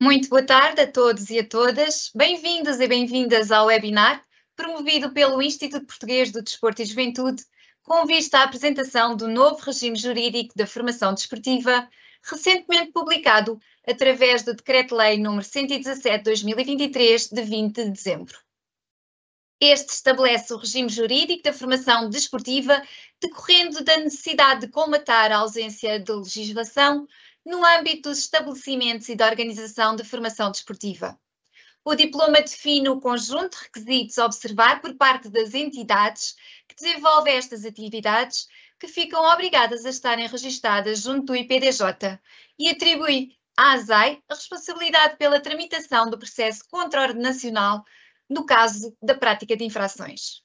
Muito boa tarde a todos e a todas. Bem-vindos e bem-vindas ao webinar promovido pelo Instituto Português do Desporto e Juventude, com vista à apresentação do novo regime jurídico da formação desportiva, recentemente publicado através do Decreto-Lei nº 117/2023 de 20 de dezembro. Este estabelece o regime jurídico da formação desportiva, decorrendo da necessidade de colmatar a ausência de legislação no âmbito dos estabelecimentos e da organização de formação desportiva. O diploma define o conjunto de requisitos a observar por parte das entidades que desenvolvem estas atividades, que ficam obrigadas a estarem registadas junto do IPDJ e atribui à ASAI a responsabilidade pela tramitação do processo contra-ordenacional no caso da prática de infrações.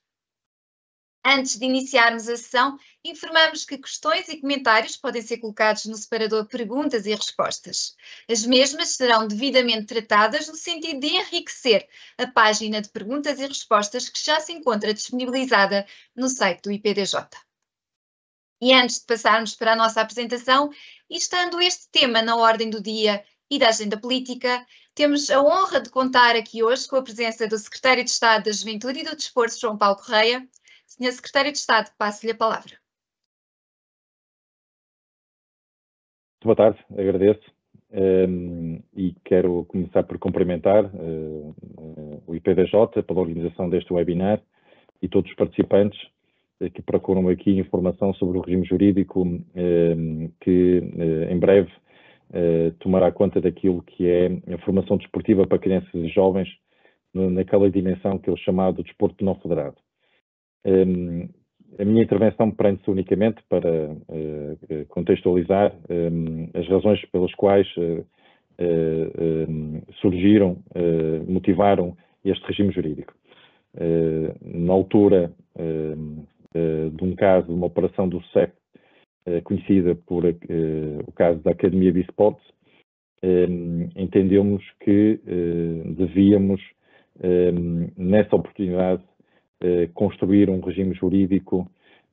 Antes de iniciarmos a sessão, informamos que questões e comentários podem ser colocados no separador Perguntas e Respostas. As mesmas serão devidamente tratadas no sentido de enriquecer a página de perguntas e respostas que já se encontra disponibilizada no site do IPDJ. E antes de passarmos para a nossa apresentação, estando este tema na ordem do dia e da agenda política, temos a honra de contar aqui hoje com a presença do Secretário de Estado da Juventude e do Desporto, João Paulo Correia, Senhor Secretário de Estado, passo-lhe a palavra. Boa tarde, agradeço. Um, ehm, e quero começar por cumprimentar uh, uh, o IPDJ pela organização deste webinar e todos os participantes eh, que procuram aqui informação sobre o regime jurídico ehm, que eh, em breve tomará conta daquilo que é a formação desportiva para crianças e jovens naquela dimensão que é o chamado desporto não federado. Um, a minha intervenção prende-se unicamente para uh, contextualizar um, as razões pelas quais uh, uh, surgiram, motivaram este regime jurídico. na altura hum, de um caso, de uma operação do SEP, conhecida por o caso da Academia Bisport, hum, entendemos que devíamos, nessa oportunidade, eh, construir um regime jurídico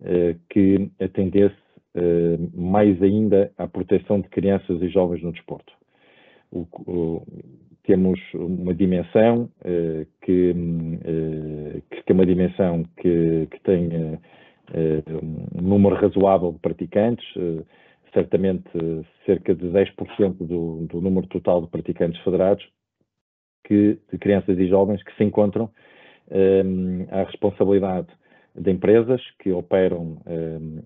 eh, que atendesse eh, mais ainda à proteção de crianças e jovens no desporto. O, o, temos uma dimensão que, que, é uma dimensão que, que tem um número razoável de praticantes, certamente cerca de 10% do, do número total de praticantes federados, que, de crianças e jovens que se encontram à ehm, responsabilidade de empresas que operam ehm,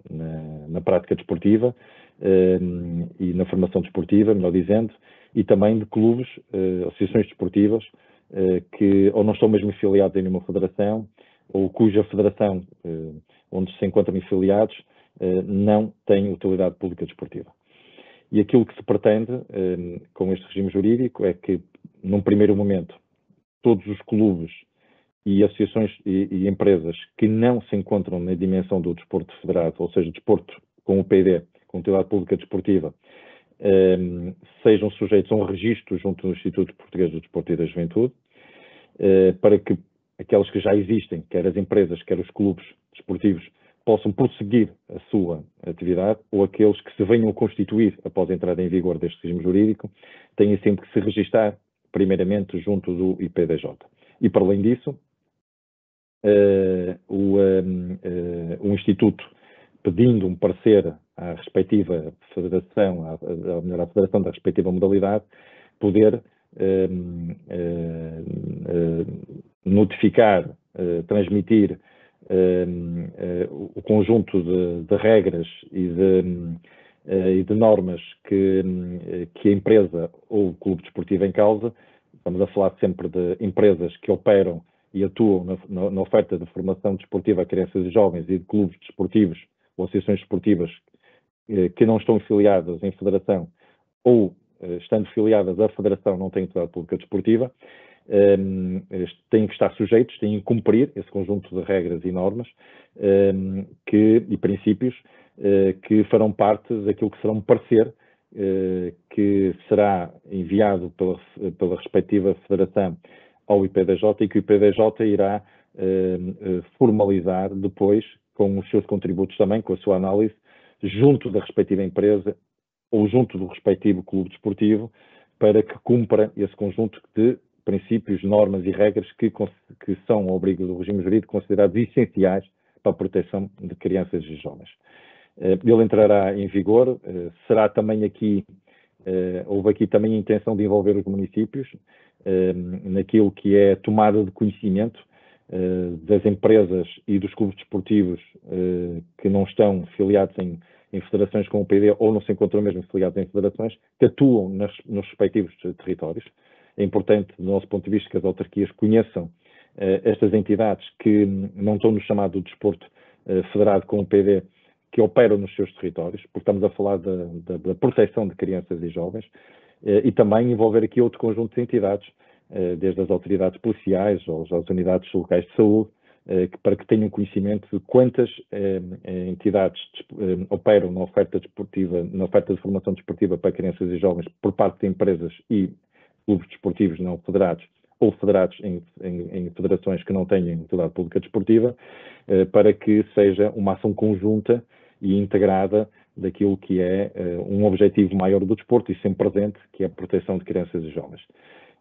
na, prática desportiva ehm, e na formação desportiva, melhor dizendo, e também de clubes, eh, associações desportivas, eh, que ou não estão mesmo filiados em nenhuma federação, ou cuja federação eh, onde se encontram filiados não tem utilidade pública desportiva. E aquilo que se pretende com este regime jurídico é que, num primeiro momento, todos os clubes e associações e, e, empresas que não se encontram na dimensão do desporto federado, ou seja, desporto com o PD, com a utilidade pública desportiva, um, ehm, sejam sujeitos a um registro junto do Instituto Português do Desporto e da Juventude, uh, para que aqueles que já existem, quer as empresas, quer os clubes desportivos, possam prosseguir a sua atividade ou aqueles que se venham a constituir após a entrada em vigor deste regime jurídico tenham sempre que se registar primeiramente junto do IPDJ. E para além disso, eh, o, um, ehm, eh, Instituto pedindo um parecer à respectiva federação, à, à, melhor, à federação da respectiva modalidade, poder ehm, eh, notificar, transmitir ehm, o conjunto de, de regras e de, e de normas que, que, a empresa ou o clube desportivo em causa, estamos a falar sempre de empresas que operam e atuam na, na, na oferta de formação desportiva a crianças e jovens e de clubes desportivos ou associações desportivas eh, que não estão filiadas em federação ou eh, estando filiadas à federação não têm entidade pública desportiva, eh, têm que estar sujeitos, têm que cumprir esse conjunto de regras e normas ehm, que, e princípios eh, que farão parte daquilo que será um parecer eh, que será enviado pela, pela respectiva federação ao IPDJ e que o IPDJ irá eh, eh, formalizar depois com os seus contributos também, com a sua análise, junto da respectiva empresa ou junto do respectivo clube desportivo, para que cumpra esse conjunto de princípios, normas e regras que, que são ao abrigo do regime jurídico considerados essenciais para a proteção de crianças e jovens. Eh, ele entrará em vigor, será também aqui, houve aqui também a intenção de envolver os municípios, Ehm, naquilo que é tomada de conhecimento eh, das empresas e dos clubes desportivos eh, que não estão filiados em, em federações com o PD ou não se encontram mesmo filiados em federações, que atuam nas, nos respectivos territórios. É importante, do nosso ponto de vista, que as autarquias conheçam eh, estas entidades que não estão no chamado desporto federado com o PD, que operam nos seus territórios, porque estamos a falar da, da, da proteção de crianças e jovens, eh, e também envolver aqui outro conjunto de entidades, eh, desde as autoridades policiais ou as unidades locais de saúde, eh, para que tenham conhecimento de quantas entidades operam na oferta desportiva, na oferta de formação desportiva para crianças e jovens por parte de empresas e clubes desportivos não federados ou federados em, em, em, federações que não têm entidade pública desportiva, para que seja uma ação conjunta e integrada daquilo que é eh, um objetivo maior do desporto e sempre presente, que é a proteção de crianças e jovens.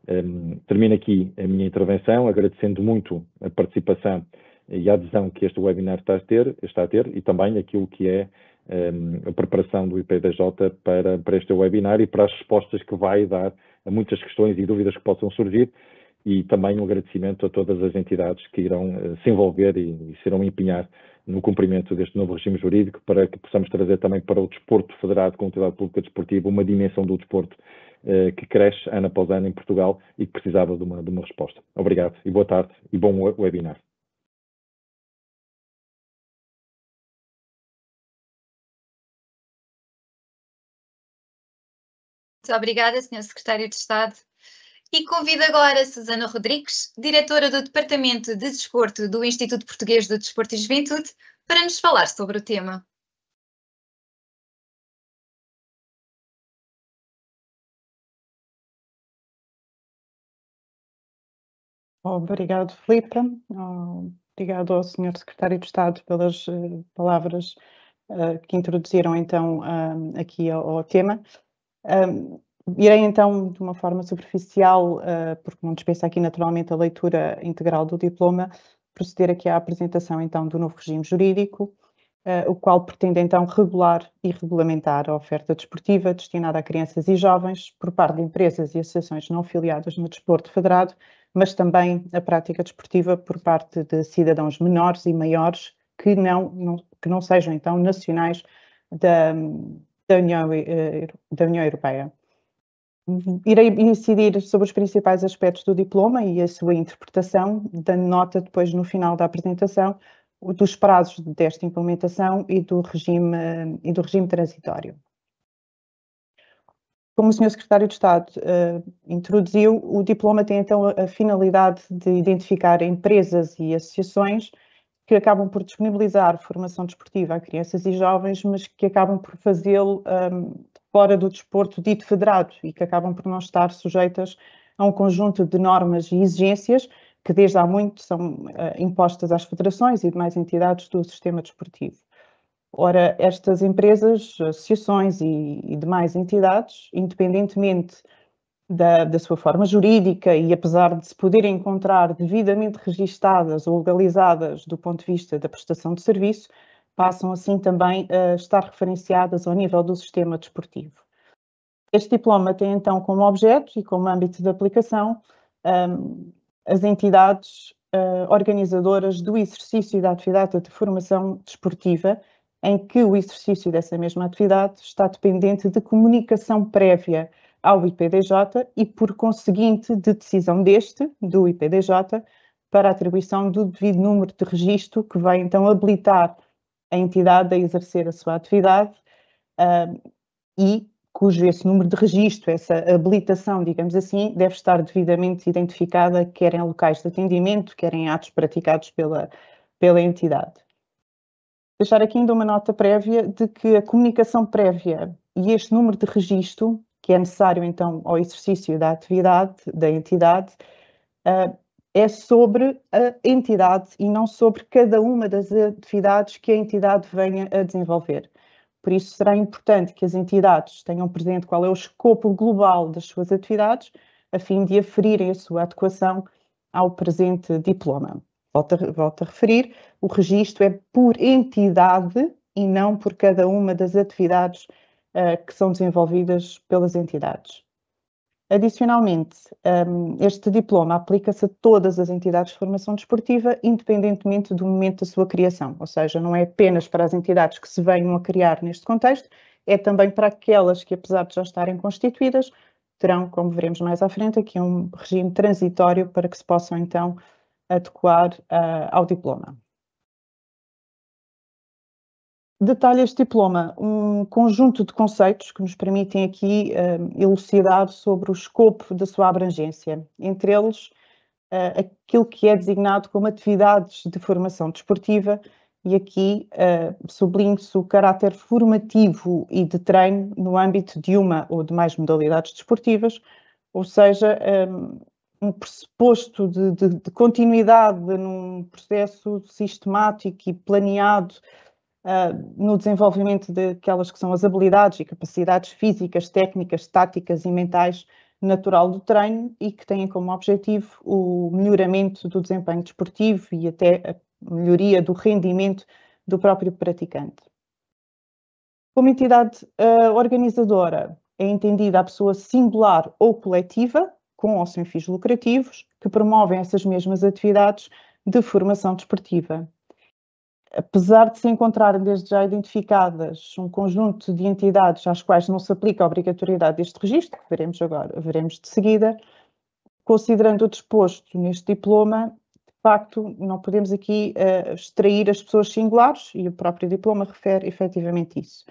Ehm, termino aqui a minha intervenção, agradecendo muito a participação e a adesão que este webinar está a ter, está a ter e também aquilo que é ehm, a preparação do IPDJ para, para este webinar e para as respostas que vai dar a muitas questões e dúvidas que possam surgir, e também um agradecimento a todas as entidades que irão eh, se envolver e, e se irão empenhar no cumprimento deste novo regime jurídico para que possamos trazer também para o desporto federado com utilidade pública desportiva uma dimensão do desporto eh, que cresce ano após ano em Portugal e que precisava de uma, de uma resposta. Obrigado e boa tarde e bom webinar. Muito obrigada, Sr. Secretário de Estado. E convido agora Susana Rodrigues, diretora do Departamento de Desporto do Instituto Português do Desporto e Juventude, para nos falar sobre o tema. Obrigado, Filipe. Obrigado ao Sr. Secretário de Estado pelas eh, palavras eh, que introduziram então eh, aqui ao tema. Irei então, de uma forma superficial, eh, porque não dispensa aqui naturalmente a leitura integral do diploma, proceder aqui à apresentação então do novo regime jurídico, eh, o qual pretende então regular e regulamentar a oferta desportiva destinada a crianças e jovens por parte de empresas e associações não filiadas no desporto federado, mas também a prática desportiva por parte de cidadãos menores e maiores que não, não que não sejam então nacionais da, da, União, eh, da União Europeia. Irei incidir sobre os principais aspectos do diploma e a sua interpretação, dando nota depois no final da apresentação dos prazos desta implementação e do regime, e do regime transitório. Como o Sr. Secretário de Estado uh, introduziu, o diploma tem então a finalidade de identificar empresas e associações que acabam por disponibilizar formação desportiva a crianças e jovens, mas que acabam por fazê-lo um, ehm, fora do desporto dito federado e que acabam por não estar sujeitas a um conjunto de normas e exigências que desde há muito são uh, impostas às federações e demais entidades do sistema desportivo. Ora, estas empresas, associações e, e demais entidades, independentemente da, da, sua forma jurídica e apesar de se poderem encontrar devidamente registadas ou legalizadas do ponto de vista da prestação de serviço, passam assim também a estar referenciadas ao nível do sistema desportivo. Este diploma tem então como objeto e como âmbito de aplicação um, as entidades uh, organizadoras do exercício da atividade de formação desportiva, em que o exercício dessa mesma atividade está dependente de comunicação prévia ao IPDJ e, por conseguinte, de decisão deste, do IPDJ, para atribuição do devido número de registro, que vai então habilitar a entidade a exercer a sua atividade uh, e cujo esse número de registro, essa habilitação, digamos assim, deve estar devidamente identificada, quer em locais de atendimento, quer em atos praticados pela, pela entidade. Deixar aqui ainda uma nota prévia de que a comunicação prévia e este número de registro, que é necessário então ao exercício da atividade da entidade, ah, é sobre a entidade e não sobre cada uma das atividades que a entidade venha a desenvolver. Por isso, será importante que as entidades tenham presente qual é o escopo global das suas atividades, a fim de aferirem a sua adequação ao presente diploma. Volto a, volto a referir, o registro é por entidade e não por cada uma das atividades uh, que são desenvolvidas pelas entidades. Adicionalmente, hum, este diploma aplica-se a todas as entidades de formação desportiva, independentemente do momento da sua criação, ou seja, não é apenas para as entidades que se venham a criar neste contexto, é também para aquelas que, apesar de já estarem constituídas, terão, como veremos mais à frente, aqui um regime transitório para que se possam então adequar uh, ao diploma detalha este diploma um conjunto de conceitos que nos permitem aqui uh, elucidar sobre o escopo da sua abrangência, entre eles uh, aquilo que é designado como atividades de formação desportiva, e aqui uh, eh, sublinho-se o caráter formativo e de treino no âmbito de uma ou de mais modalidades desportivas, ou seja, um, pressuposto de, de, de continuidade num processo sistemático e planeado uh, no desenvolvimento daquelas de que são as habilidades e capacidades físicas, técnicas, táticas e mentais natural do treino e que têm como objetivo o melhoramento do desempenho desportivo e até a melhoria do rendimento do próprio praticante. Como entidade uh, organizadora, é entendida a pessoa singular ou coletiva, com ou sem fins lucrativos, que promovem essas mesmas atividades de formação desportiva apesar de se encontrarem desde já identificadas um conjunto de entidades às quais não se aplica a obrigatoriedade deste registro, que veremos agora, veremos de seguida, considerando o disposto neste diploma, de facto, não podemos aqui uh, extrair as pessoas singulares, e o próprio diploma refere efetivamente isso.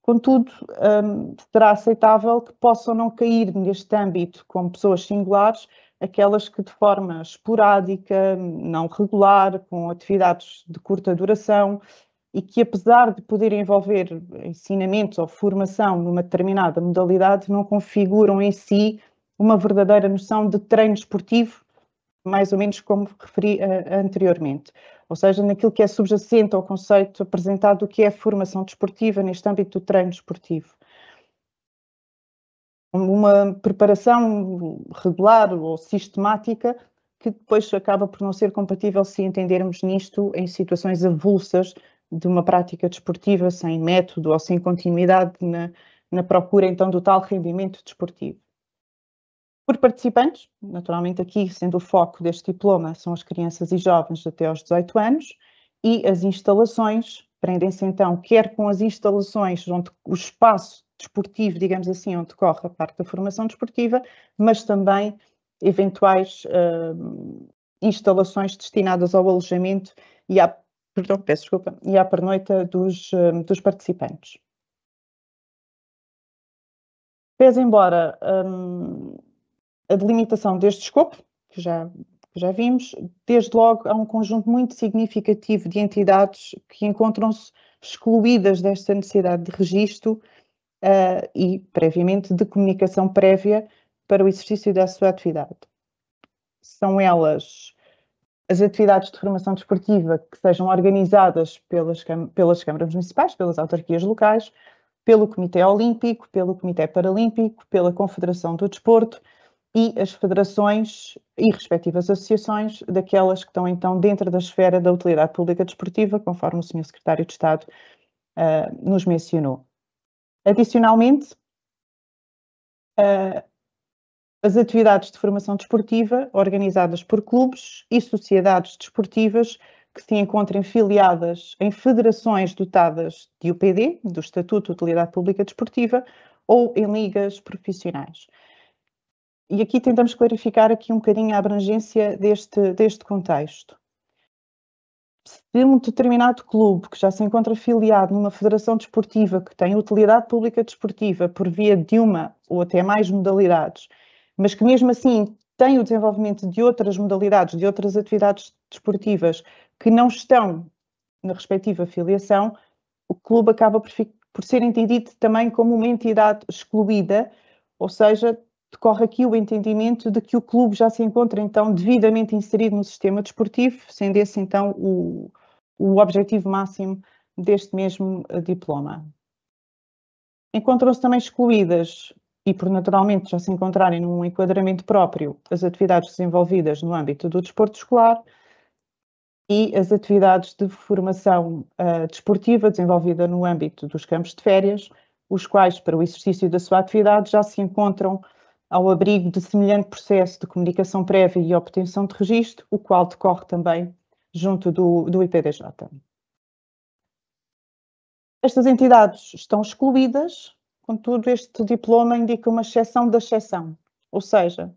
Contudo, hum, será aceitável que possam não cair neste âmbito como pessoas singulares aquelas que de forma esporádica, não regular, com atividades de curta duração e que, apesar de poder envolver ensinamentos ou formação numa determinada modalidade, não configuram em si uma verdadeira noção de treino esportivo, mais ou menos como referi eh, anteriormente. Ou seja, naquilo que é subjacente ao conceito apresentado do que é formação desportiva neste âmbito do treino esportivo uma preparação regular ou sistemática que depois acaba por não ser compatível se entendermos nisto em situações avulsas de uma prática desportiva sem método ou sem continuidade na, na procura então do tal rendimento desportivo. Por participantes, naturalmente aqui sendo o foco deste diploma são as crianças e jovens até aos 18 anos e as instalações, prendem-se então quer com as instalações onde o espaço desportivo, digamos assim, onde decorre a parte da formação desportiva, mas também eventuais uh, instalações destinadas ao alojamento e à, perdão, peço desculpa, e à pernoita dos, uh, dos participantes. Pese embora um, a delimitação deste escopo, que já, que já vimos, desde logo há um conjunto muito significativo de entidades que encontram-se excluídas desta necessidade de registro uh, e, previamente, de comunicação prévia para o exercício da sua atividade. São elas as atividades de formação desportiva que sejam organizadas pelas, pelas câmaras municipais, pelas autarquias locais, pelo Comitê Olímpico, pelo Comitê Paralímpico, pela Confederação do Desporto e as federações e respectivas associações daquelas que estão então dentro da esfera da utilidade pública desportiva, conforme o Sr. Secretário de Estado uh, nos mencionou. Adicionalmente, as atividades de formação desportiva organizadas por clubes e sociedades desportivas que se encontrem filiadas em federações dotadas de UPD, do Estatuto de Utilidade Pública Desportiva, ou em ligas profissionais. E aqui tentamos clarificar aqui um bocadinho a abrangência deste, deste contexto se um determinado clube que já se encontra filiado numa federação desportiva que tem utilidade pública desportiva por via de uma ou até mais modalidades, mas que mesmo assim tem o desenvolvimento de outras modalidades, de outras atividades desportivas que não estão na respectiva filiação, o clube acaba por, por ser entendido também como uma entidade excluída, ou seja, decorre aqui o entendimento de que o clube já se encontra então devidamente inserido no sistema desportivo, sendo esse então o, o objetivo máximo deste mesmo eh, diploma. Encontram-se também excluídas, e por naturalmente já se encontrarem num enquadramento próprio, as atividades desenvolvidas no âmbito do desporto escolar e as atividades de formação uh, desportiva desenvolvida no âmbito dos campos de férias, os quais, para o exercício da sua atividade, já se encontram ao abrigo de semelhante processo de comunicação prévia e obtenção de registro, o qual decorre também junto do, do IPDJ. Estas entidades estão excluídas, contudo, este diploma indica uma exceção da exceção, ou seja,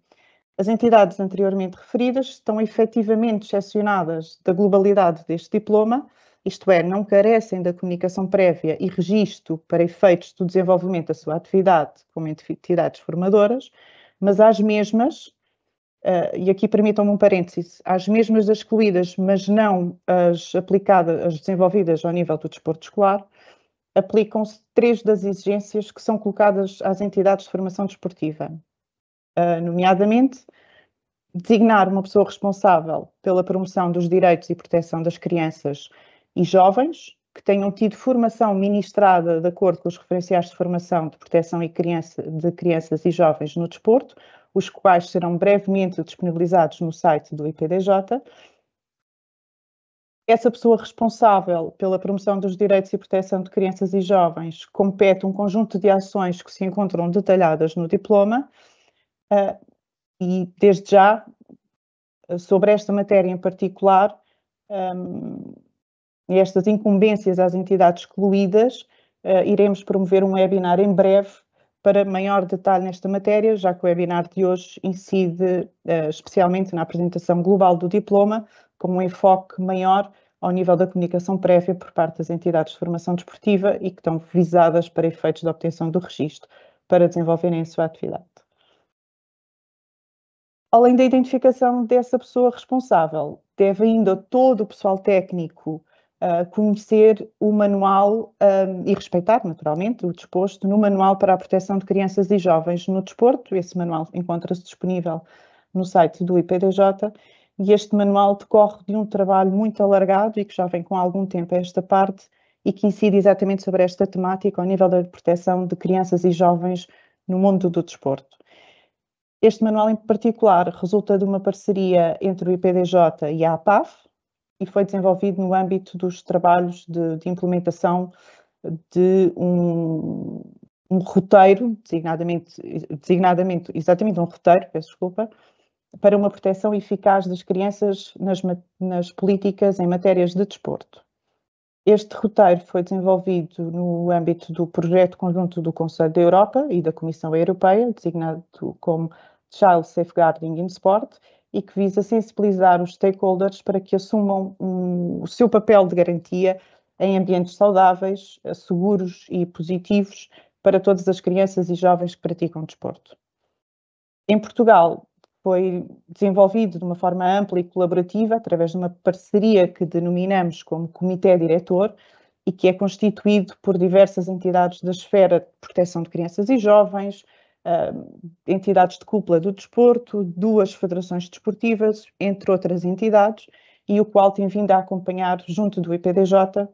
as entidades anteriormente referidas estão efetivamente excepcionadas da globalidade deste diploma, isto é, não carecem da comunicação prévia e registro para efeitos do desenvolvimento da sua atividade como entidades formadoras, mas às mesmas, uh, e aqui permitam-me um parêntese, às mesmas das excluídas, mas não as aplicadas, as desenvolvidas ao nível do desporto escolar, aplicam-se três das exigências que são colocadas às entidades de formação desportiva, uh, nomeadamente designar uma pessoa responsável pela promoção dos direitos e proteção das crianças e jovens que tenham tido formação ministrada de acordo com os referenciais de formação de proteção e criança, de crianças e jovens no desporto, os quais serão brevemente disponibilizados no site do IPDJ. Essa pessoa responsável pela promoção dos direitos e proteção de crianças e jovens compete um conjunto de ações que se encontram detalhadas no diploma eh, e, desde já, sobre esta matéria em particular, ehm, e estas incumbências às entidades excluídas, uh, iremos promover um webinar em breve para maior detalhe nesta matéria, já que o webinar de hoje incide uh, especialmente na apresentação global do diploma, com um enfoque maior ao nível da comunicação prévia por parte das entidades de formação desportiva e que estão visadas para efeitos de obtenção do registro para desenvolverem a sua atividade. Além da identificação dessa pessoa responsável, deve ainda todo o pessoal técnico Uh, conhecer o manual um, e respeitar, naturalmente, o disposto no manual para a proteção de crianças e jovens no desporto. Esse manual encontra-se disponível no site do IPDJ e este manual decorre de um trabalho muito alargado e que já vem com algum tempo a esta parte e que incide exatamente sobre esta temática ao nível da proteção de crianças e jovens no mundo do desporto. Este manual, em particular, resulta de uma parceria entre o IPDJ e a APAF, e foi desenvolvido no âmbito dos trabalhos de, de implementação de um, um, roteiro, designadamente, designadamente, exatamente um roteiro, peço desculpa, para uma proteção eficaz das crianças nas, nas políticas em matérias de desporto. Este roteiro foi desenvolvido no âmbito do projeto conjunto do Conselho da Europa e da Comissão Europeia, designado como Child Safeguarding in Sport, e que visa sensibilizar os stakeholders para que assumam um, o seu papel de garantia em ambientes saudáveis, eh, seguros e positivos para todas as crianças e jovens que praticam desporto. Em Portugal, foi desenvolvido de uma forma ampla e colaborativa através de uma parceria que denominamos como Comitê Diretor e que é constituído por diversas entidades da esfera de proteção de crianças e jovens, uh, entidades de cúpula do desporto, duas federações desportivas, entre outras entidades, e o qual tem vindo a acompanhar, junto do IPDJ,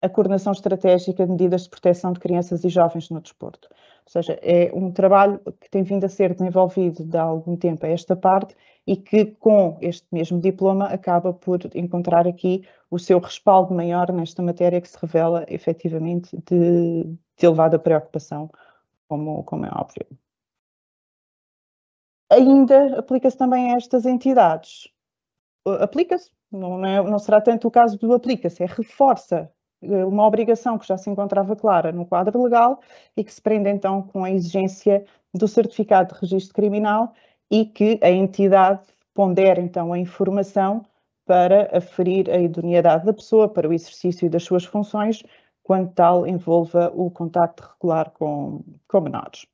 a coordenação estratégica de medidas de proteção de crianças e jovens no desporto. Ou seja, é um trabalho que tem vindo a ser desenvolvido de há algum tempo a esta parte e que, com este mesmo diploma, acaba por encontrar aqui o seu respaldo maior nesta matéria que se revela efetivamente de, de elevada preocupação, como, como é óbvio ainda aplica-se também a estas entidades. Uh, aplica-se, não, é, não será tanto o caso do aplica-se, é reforça uh, uma obrigação que já se encontrava clara no quadro legal e que se prende então com a exigência do certificado de registro criminal e que a entidade pondera então a informação para aferir a idoneidade da pessoa para o exercício das suas funções, quando tal envolva o contacto regular com, com menores.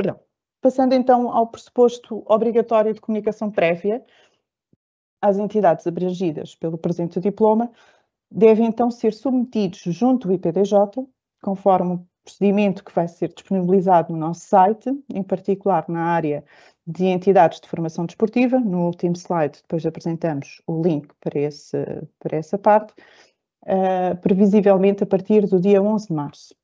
Perdão. Passando então ao pressuposto obrigatório de comunicação prévia, as entidades abrangidas pelo presente diploma devem então ser submetidos junto ao IPDJ, conforme o procedimento que vai ser disponibilizado no nosso site, em particular na área de entidades de formação desportiva. No último slide, depois apresentamos o link para, esse, para essa parte, uh, previsivelmente a partir do dia 11 de março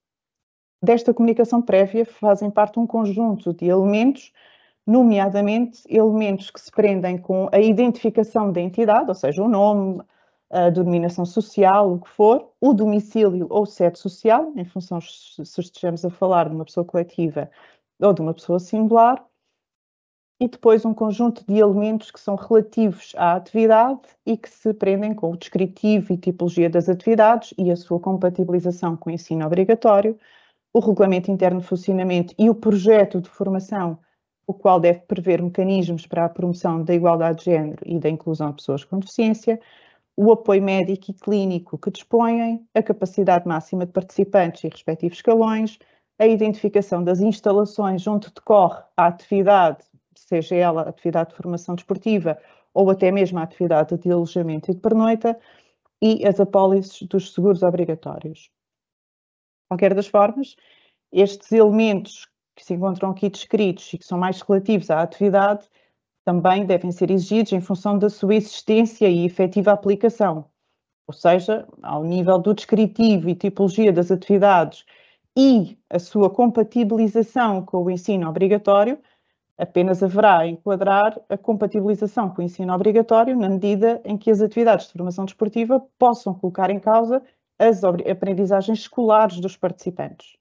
desta comunicação prévia fazem parte um conjunto de elementos, nomeadamente elementos que se prendem com a identificação da entidade, ou seja, o nome, a denominação social, o que for, o domicílio ou sede social, em função se estejamos a falar de uma pessoa coletiva ou de uma pessoa singular, e depois um conjunto de elementos que são relativos à atividade e que se prendem com o descritivo e tipologia das atividades e a sua compatibilização com o ensino obrigatório, o Regulamento Interno de Funcionamento e o projeto de formação, o qual deve prever mecanismos para a promoção da igualdade de género e da inclusão de pessoas com deficiência, o apoio médico e clínico que dispõem, a capacidade máxima de participantes e respectivos escalões, a identificação das instalações onde decorre a atividade, seja ela atividade de formação desportiva ou até mesmo a atividade de alojamento e de pernoita, e as apólices dos seguros obrigatórios. Qualquer das formas, estes elementos que se encontram aqui descritos e que são mais relativos à atividade também devem ser exigidos em função da sua existência e efetiva aplicação, ou seja, ao nível do descritivo e tipologia das atividades e a sua compatibilização com o ensino obrigatório, apenas haverá enquadrar a compatibilização com o ensino obrigatório na medida em que as atividades de formação desportiva possam colocar em causa as aprendizagens escolares dos participantes.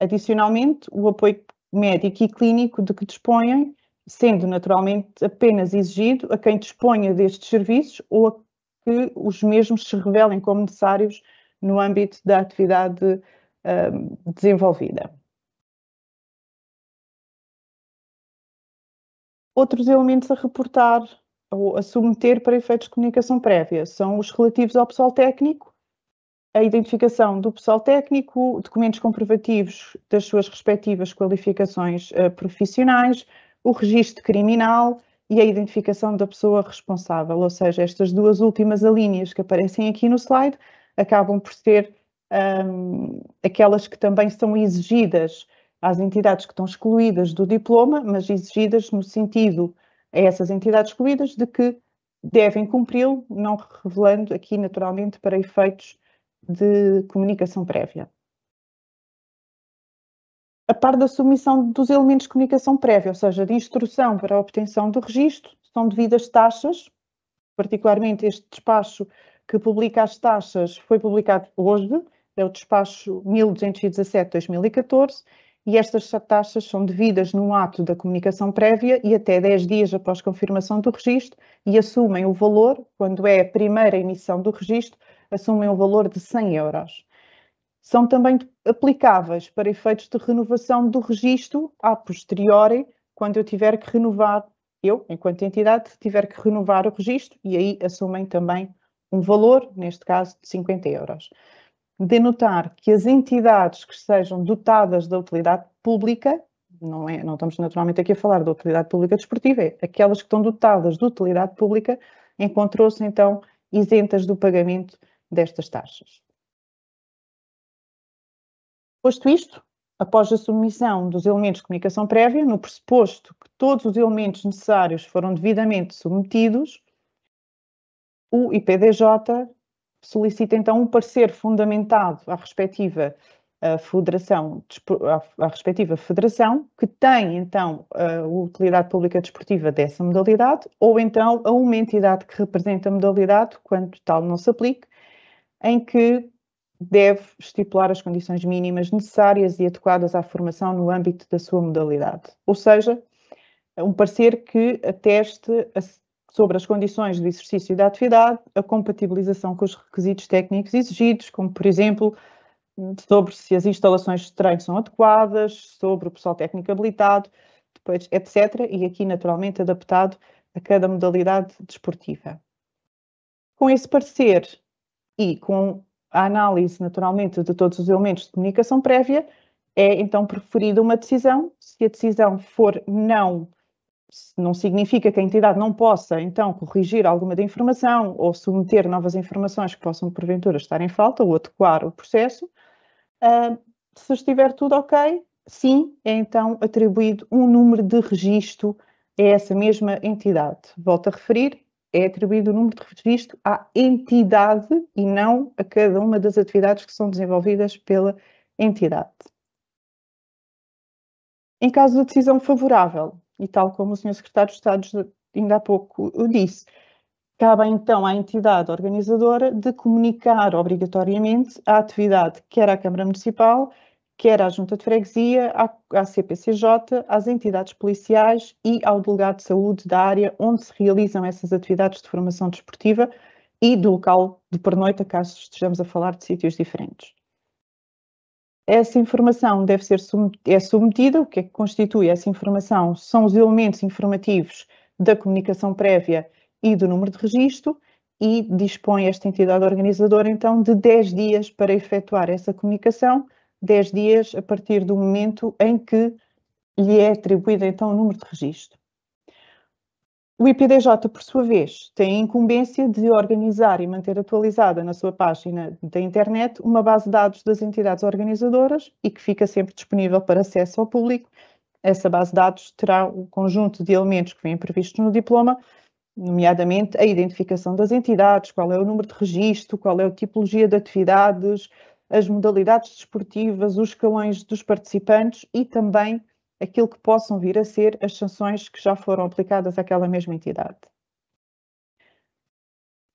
Adicionalmente, o apoio médico e clínico de que dispõem, sendo naturalmente apenas exigido a quem disponha destes serviços ou a que os mesmos se revelem como necessários no âmbito da atividade hum, desenvolvida. Outros elementos a reportar ou a submeter para efeitos de comunicação prévia são os relativos ao pessoal técnico a identificação do pessoal técnico, documentos comprovativos das suas respectivas qualificações uh, profissionais, o registro criminal e a identificação da pessoa responsável. Ou seja, estas duas últimas alíneas que aparecem aqui no slide acabam por ser um, aquelas que também são exigidas às entidades que estão excluídas do diploma, mas exigidas no sentido a essas entidades excluídas de que devem cumpri-lo, não revelando aqui naturalmente para efeitos de comunicação prévia. A par da submissão dos elementos de comunicação prévia, ou seja, de instrução para a obtenção do registro, são devidas taxas, particularmente este despacho que publica as taxas foi publicado hoje, é o despacho 1217-2014, e estas taxas são devidas no ato da comunicação prévia e até 10 dias após confirmação do registro e assumem o valor, quando é a primeira emissão do registro, assumem um valor de 100 euros. São também aplicáveis para efeitos de renovação do registro a posteriori, quando eu tiver que renovar, eu, enquanto entidade, tiver que renovar o registro e aí assumem também um valor, neste caso, de 50 euros. Denotar que as entidades que sejam dotadas da utilidade pública, não, é, não estamos naturalmente aqui a falar da utilidade pública desportiva, é aquelas que estão dotadas de utilidade pública, encontrou-se então isentas do pagamento destas taxas. Posto isto, após a submissão dos elementos de comunicação prévia, no pressuposto que todos os elementos necessários foram devidamente submetidos, o IPDJ solicita então um parecer fundamentado à respectiva eh, federação, respectiva federação, que tem então eh, a utilidade pública desportiva dessa modalidade, ou então a uma entidade que representa a modalidade, quando tal não se aplique, em que deve estipular as condições mínimas necessárias e adequadas à formação no âmbito da sua modalidade. Ou seja, um parecer que ateste a, sobre as condições do exercício da atividade, a compatibilização com os requisitos técnicos exigidos, como por exemplo sobre se as instalações de treino são adequadas, sobre o pessoal técnico habilitado, depois etc. E aqui naturalmente adaptado a cada modalidade desportiva. Com esse parecer, e com a análise, naturalmente, de todos os elementos de comunicação prévia, é então preferida uma decisão. Se a decisão for não, não significa que a entidade não possa então corrigir alguma da informação ou submeter novas informações que possam porventura estar em falta ou adequar o processo. Uh, se estiver tudo ok, sim, é então atribuído um número de registro a essa mesma entidade. Volto a referir, é atribuído o número de revisto à entidade e não a cada uma das atividades que são desenvolvidas pela entidade. Em caso de decisão favorável, e tal como o Sr. Secretário de Estado ainda há pouco o disse, cabe então à entidade organizadora de comunicar obrigatoriamente a atividade quer à Câmara Municipal, quer à Junta de Freguesia, à, à CPCJ, às entidades policiais e ao delegado de saúde da área onde se realizam essas atividades de formação desportiva e do local de pernoita, caso estejamos a falar de sítios diferentes. Essa informação deve ser é submetida, o que é que constitui essa informação são os elementos informativos da comunicação prévia e do número de registro e dispõe esta entidade organizadora então de 10 dias para efetuar essa comunicação, 10 dias a partir do momento em que lhe é atribuído então o número de registro. O IPDJ, por sua vez, tem a incumbência de organizar e manter atualizada na sua página da internet uma base de dados das entidades organizadoras e que fica sempre disponível para acesso ao público. Essa base de dados terá um conjunto de elementos que vêm previstos no diploma, nomeadamente a identificação das entidades, qual é o número de registro, qual é a tipologia de atividades, as modalidades desportivas, os escalões dos participantes e também aquilo que possam vir a ser as sanções que já foram aplicadas àquela mesma entidade.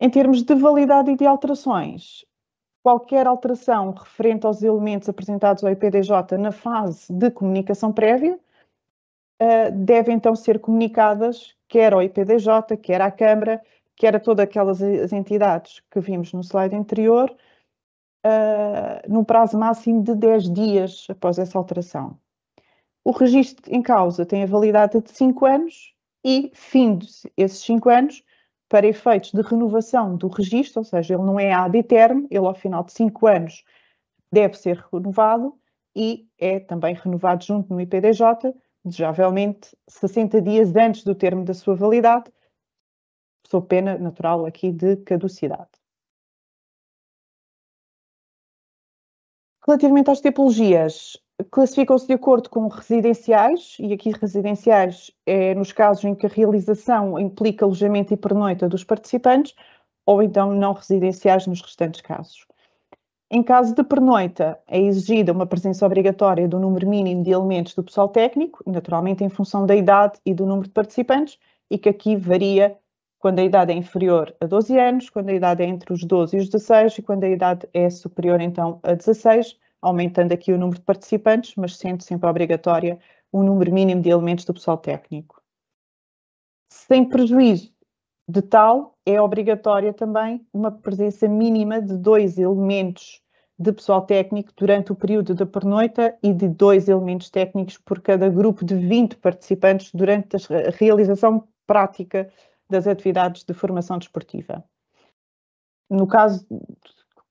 Em termos de validade e de alterações, qualquer alteração referente aos elementos apresentados ao IPDJ na fase de comunicação prévia eh, deve então ser comunicadas quer ao IPDJ, quer à Câmara, quer a todas aquelas entidades que vimos no slide anterior, uh, num prazo máximo de 10 dias após essa alteração. O registro em causa tem a validade de 5 anos e, fim esses 5 anos, para efeitos de renovação do registro, ou seja, ele não é ad eterno, ele ao final de 5 anos deve ser renovado e é também renovado junto no IPDJ, desejavelmente 60 dias antes do termo da sua validade, sob pena natural aqui de caducidade. Relativamente às tipologias, classificam-se de acordo com residenciais, e aqui residenciais é nos casos em que a realização implica alojamento e pernoita dos participantes, ou então não residenciais nos restantes casos. Em caso de pernoita, é exigida uma presença obrigatória do número mínimo de elementos do pessoal técnico, naturalmente em função da idade e do número de participantes, e que aqui varia quando a idade é inferior a 12 anos, quando a idade é entre os 12 e os 16 e quando a idade é superior então a 16, aumentando aqui o número de participantes, mas sendo sempre obrigatória o número mínimo de elementos do pessoal técnico. Sem prejuízo de tal, é obrigatória também uma presença mínima de dois elementos de pessoal técnico durante o período da pernoita e de dois elementos técnicos por cada grupo de 20 participantes durante a realização prática das atividades de formação desportiva. No caso,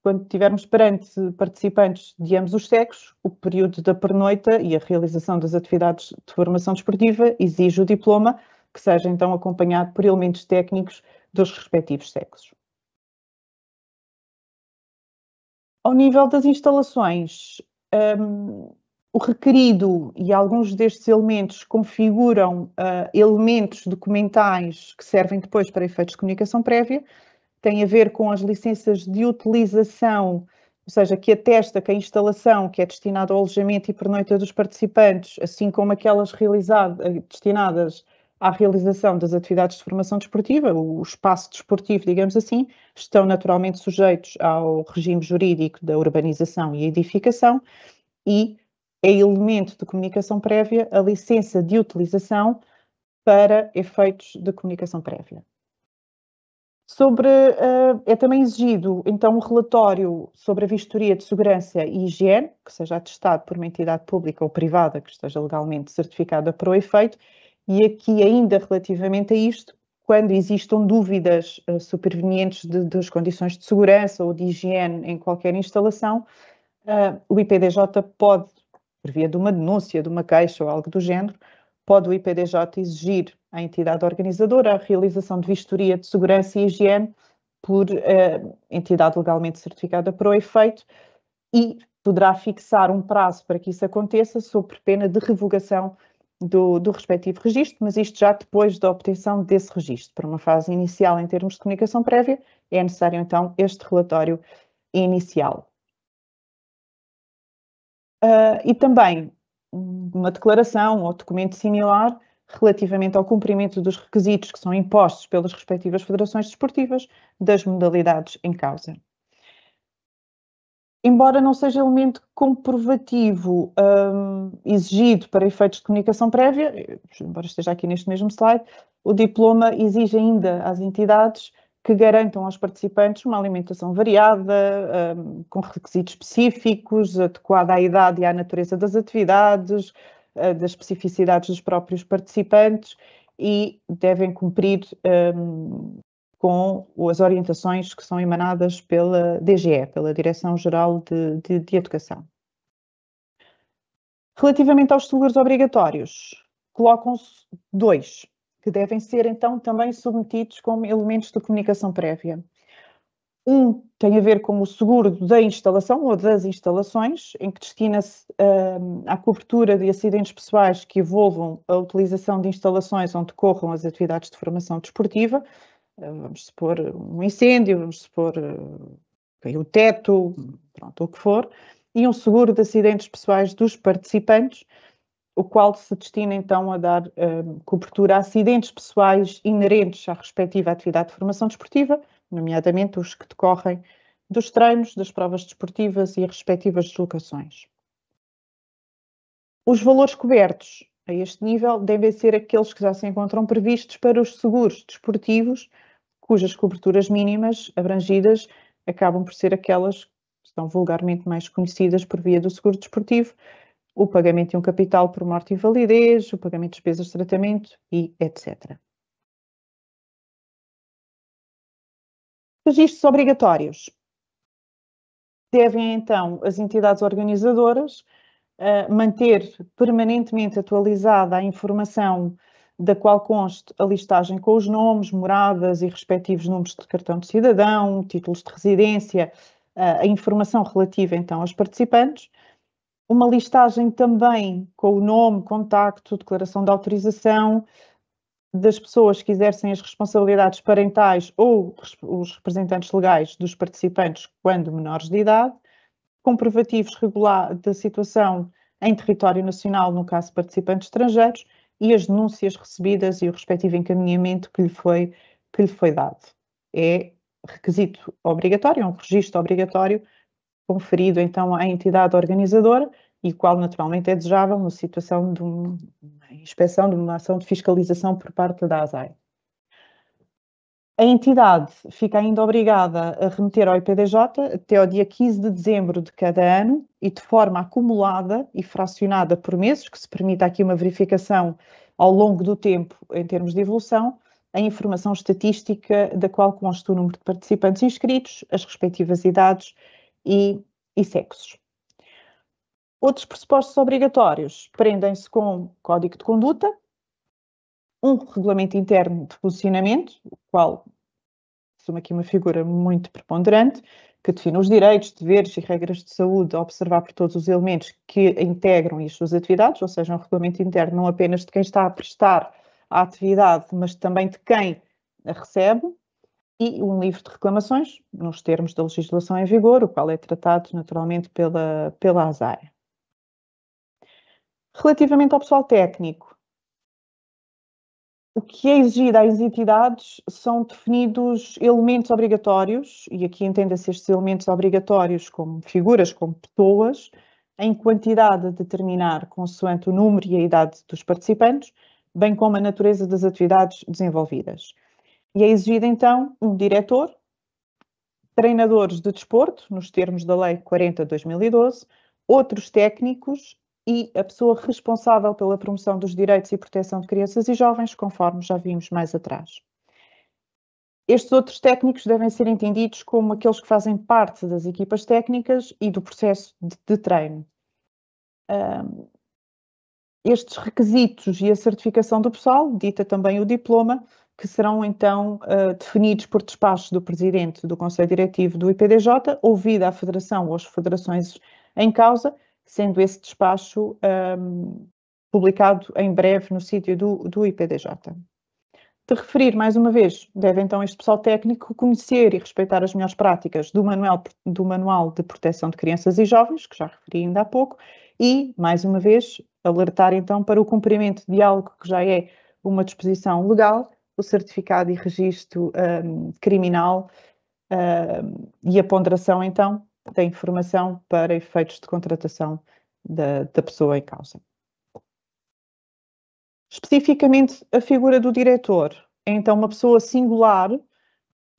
quando tivermos perante participantes de ambos os sexos, o período da pernoita e a realização das atividades de formação desportiva exige o diploma, que seja então acompanhado por elementos técnicos dos respectivos sexos. Ao nível das instalações, hum, o requerido e alguns destes elementos configuram uh, elementos documentais que servem depois para efeitos de comunicação prévia, tem a ver com as licenças de utilização, ou seja, que atesta que a instalação que é destinada ao alojamento e pernoita dos participantes, assim como aquelas destinadas à realização das atividades de formação desportiva, o espaço desportivo, digamos assim, estão naturalmente sujeitos ao regime jurídico da urbanização e edificação e é elemento de comunicação prévia a licença de utilização para efeitos de comunicação prévia. Sobre, uh, é também exigido, então, um relatório sobre a vistoria de segurança e higiene, que seja atestado por uma entidade pública ou privada que esteja legalmente certificada para o efeito, e aqui ainda relativamente a isto, quando existam dúvidas uh, supervenientes de, das condições de segurança ou de higiene em qualquer instalação, uh, o IPDJ pode por via de uma denúncia, de uma queixa ou algo do género, pode o IPDJ exigir à entidade organizadora a realização de vistoria de segurança e higiene por uh, entidade legalmente certificada para o efeito e poderá fixar um prazo para que isso aconteça sob pena de revogação do, do respectivo registro, mas isto já depois da obtenção desse registro. Para uma fase inicial em termos de comunicação prévia, é necessário então este relatório inicial uh, e também uma declaração ou documento similar relativamente ao cumprimento dos requisitos que são impostos pelas respectivas federações desportivas das modalidades em causa. Embora não seja elemento comprovativo um, exigido para efeitos de comunicação prévia, embora esteja aqui neste mesmo slide, o diploma exige ainda às entidades que garantam aos participantes uma alimentação variada, um, com requisitos específicos, adequada à idade e à natureza das atividades, uh, das especificidades dos próprios participantes e devem cumprir um, com as orientações que são emanadas pela DGE, pela Direção-Geral de, de, de Educação. Relativamente aos seguros obrigatórios, colocam-se dois que devem ser então também submetidos como elementos de comunicação prévia. Um tem a ver com o seguro da instalação ou das instalações, em que destina-se uh, à cobertura de acidentes pessoais que envolvam a utilização de instalações onde decorram as atividades de formação desportiva. Uh, vamos supor um incêndio, vamos supor uh, caiu o teto, pronto, o que for. E um seguro de acidentes pessoais dos participantes, o qual se destina então a dar eh, cobertura a acidentes pessoais inerentes à respectiva atividade de formação desportiva, nomeadamente os que decorrem dos treinos, das provas desportivas e as respectivas deslocações. Os valores cobertos a este nível devem ser aqueles que já se encontram previstos para os seguros desportivos, cujas coberturas mínimas abrangidas acabam por ser aquelas que estão vulgarmente mais conhecidas por via do seguro desportivo, o pagamento de um capital por morte e invalidez, o pagamento de despesas de tratamento e etc. Registros obrigatórios. Devem então as entidades organizadoras uh, manter permanentemente atualizada a informação da qual conste a listagem com os nomes, moradas e respectivos números de cartão de cidadão, títulos de residência, uh, a informação relativa então aos participantes, uma listagem também com o nome, contacto, declaração de autorização das pessoas que exercem as responsabilidades parentais ou os representantes legais dos participantes quando menores de idade, comprovativos regular da situação em território nacional, no caso participantes estrangeiros, e as denúncias recebidas e o respectivo encaminhamento que lhe foi, que lhe foi dado. É requisito obrigatório, é um registro obrigatório conferido então à entidade organizadora e qual naturalmente é desejável na situação de uma inspeção, de uma ação de fiscalização por parte da ASAI. A entidade fica ainda obrigada a remeter ao IPDJ até ao dia 15 de dezembro de cada ano e de forma acumulada e fracionada por meses, que se permita aqui uma verificação ao longo do tempo em termos de evolução, a informação estatística da qual consta o número de participantes inscritos, as respectivas idades e, e sexos. Outros pressupostos obrigatórios prendem-se com código de conduta, um regulamento interno de funcionamento, o qual assume aqui uma figura muito preponderante, que define os direitos, deveres e regras de saúde a observar por todos os elementos que integram as suas atividades, ou seja, um regulamento interno não apenas de quem está a prestar a atividade, mas também de quem a recebe e um livro de reclamações, nos termos da legislação em vigor, o qual é tratado naturalmente pela, pela ASAE. Relativamente ao pessoal técnico, o que é exigido às entidades são definidos elementos obrigatórios, e aqui entenda-se estes elementos obrigatórios como figuras, como pessoas, em quantidade a determinar consoante o número e a idade dos participantes, bem como a natureza das atividades desenvolvidas. E é exigido então um diretor, treinadores de desporto, nos termos da Lei 40 de 2012, outros técnicos e a pessoa responsável pela promoção dos direitos e proteção de crianças e jovens, conforme já vimos mais atrás. Estes outros técnicos devem ser entendidos como aqueles que fazem parte das equipas técnicas e do processo de, de treino. Um, estes requisitos e a certificação do pessoal, dita também o diploma, que serão então uh, definidos por despacho do Presidente do Conselho Diretivo do IPDJ, ouvida a Federação ou as federações em causa, sendo esse despacho um, ehm, publicado em breve no sítio do, do IPDJ. De referir, mais uma vez, deve então este pessoal técnico conhecer e respeitar as melhores práticas do manual, do manual de Proteção de Crianças e Jovens, que já referi ainda há pouco, e, mais uma vez, alertar então para o cumprimento de algo que já é uma disposição legal o certificado e registro um, criminal um, e a ponderação, então, da informação para efeitos de contratação da, da pessoa em causa. Especificamente, a figura do diretor é então uma pessoa singular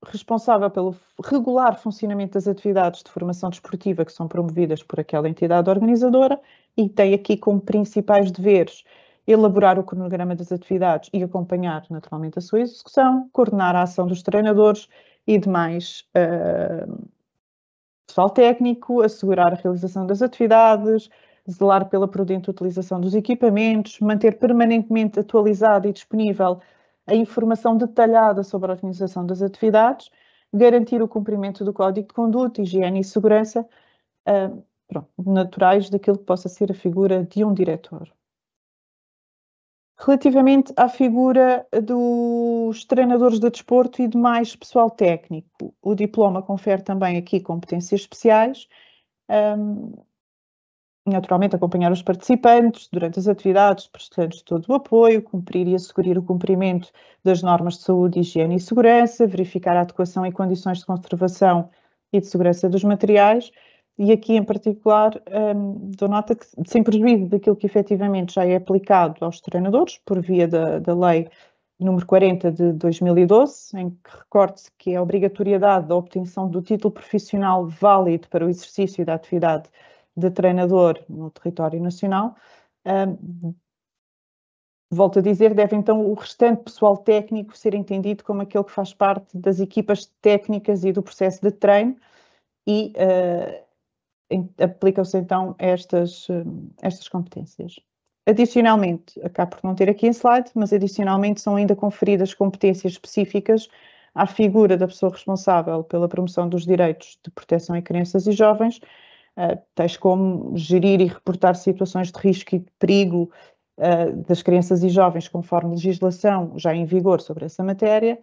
responsável pelo regular funcionamento das atividades de formação desportiva que são promovidas por aquela entidade organizadora e tem aqui como principais deveres elaborar o cronograma das atividades e acompanhar naturalmente a sua execução, coordenar a ação dos treinadores e demais uh, pessoal técnico, assegurar a realização das atividades, zelar pela prudente utilização dos equipamentos, manter permanentemente atualizada e disponível a informação detalhada sobre a organização das atividades, garantir o cumprimento do código de conduta, higiene e segurança uh, pronto, naturais daquilo que possa ser a figura de um diretor. Relativamente à figura dos treinadores de desporto e de mais pessoal técnico, o diploma confere também aqui competências especiais, um, naturalmente acompanhar os participantes durante as atividades, prestando todo o apoio, cumprir e assegurar o cumprimento das normas de saúde, higiene e segurança, verificar a adequação e condições de conservação e de segurança dos materiais, e aqui em particular um, dou nota que, sem prejuízo daquilo que efetivamente já é aplicado aos treinadores, por via da, da lei número 40 de 2012, em que recorde-se que é a obrigatoriedade da obtenção do título profissional válido para o exercício da atividade de treinador no território nacional. Um, volto a dizer, deve então o restante pessoal técnico ser entendido como aquele que faz parte das equipas técnicas e do processo de treino e eh, aplicam-se então estas, hum, estas competências. Adicionalmente, acabo por não ter aqui em slide, mas adicionalmente são ainda conferidas competências específicas à figura da pessoa responsável pela promoção dos direitos de proteção a crianças e jovens, eh, tais como gerir e reportar situações de risco e de perigo eh, das crianças e jovens conforme legislação já em vigor sobre essa matéria,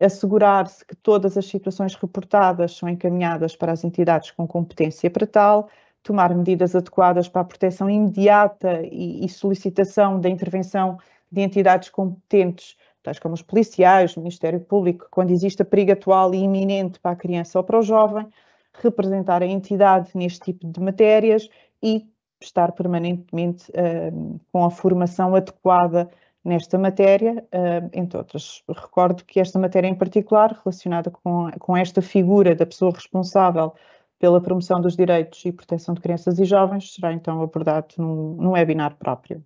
assegurar-se que todas as situações reportadas são encaminhadas para as entidades com competência para tal, tomar medidas adequadas para a proteção imediata e, e solicitação da intervenção de entidades competentes, tais como os policiais, o Ministério Público, quando exista perigo atual e iminente para a criança ou para o jovem, representar a entidade neste tipo de matérias e estar permanentemente uh, com a formação adequada nesta matéria, ah, entre outras. Recordo que esta matéria em particular, relacionada com, com esta figura da pessoa responsável pela promoção dos direitos e proteção de crianças e jovens, será então abordado num, num webinar próprio.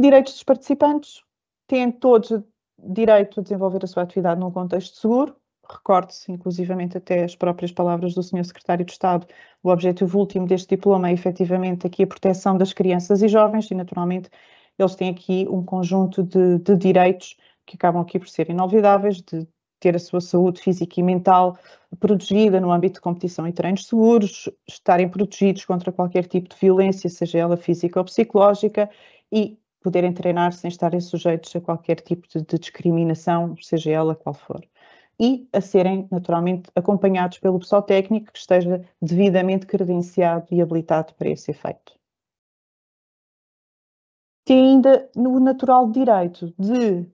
Direitos dos participantes. Têm todos direito a desenvolver a sua atividade num contexto seguro, recorde-se inclusivamente até as próprias palavras do Sr. Secretário de Estado, o objetivo último deste diploma é efetivamente aqui a proteção das crianças e jovens e naturalmente eles têm aqui um conjunto de, de direitos que acabam aqui por ser inolvidáveis, de ter a sua saúde física e mental protegida no âmbito de competição e treinos seguros, estarem protegidos contra qualquer tipo de violência, seja ela física ou psicológica, e poderem treinar sem estarem sujeitos a qualquer tipo de, de discriminação, seja ela qual for e a serem naturalmente acompanhados pelo pessoal técnico que esteja devidamente credenciado e habilitado para esse efeito. Tem ainda no natural direito de,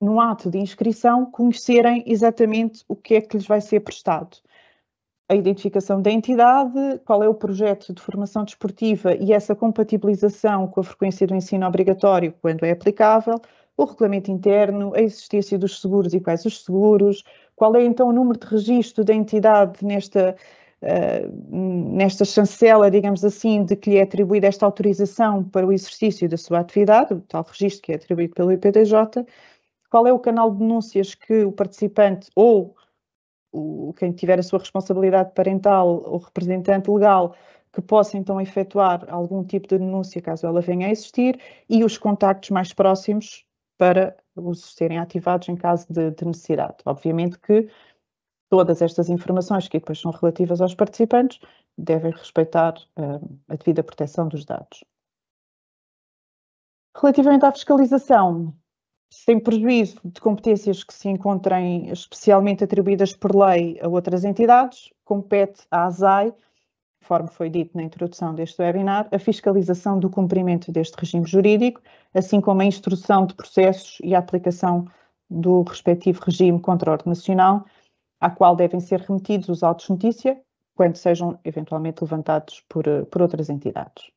no ato de inscrição, conhecerem exatamente o que é que lhes vai ser prestado a identificação da entidade, qual é o projeto de formação desportiva e essa compatibilização com a frequência do ensino obrigatório, quando é aplicável, o regulamento interno, a existência dos seguros e quais os seguros, qual é então o número de registro da entidade nesta, uh, nesta chancela, digamos assim, de que lhe é atribuída esta autorização para o exercício da sua atividade, o tal registro que é atribuído pelo IPDJ, qual é o canal de denúncias que o participante ou o, quem tiver a sua responsabilidade parental ou representante legal que possa então efetuar algum tipo de denúncia caso ela venha a existir e os contactos mais próximos para os serem ativados em caso de, de necessidade. Obviamente que todas estas informações que depois são relativas aos participantes devem respeitar uh, a devida proteção dos dados. Relativamente à fiscalização, sem prejuízo de competências que se encontrem especialmente atribuídas por lei a outras entidades, compete à ASAI conforme foi dito na introdução deste webinar, a fiscalização do cumprimento deste regime jurídico, assim como a instrução de processos e a aplicação do respectivo regime contra a ordem nacional, à qual devem ser remetidos os autos notícia, quando sejam eventualmente levantados por, eh, por outras entidades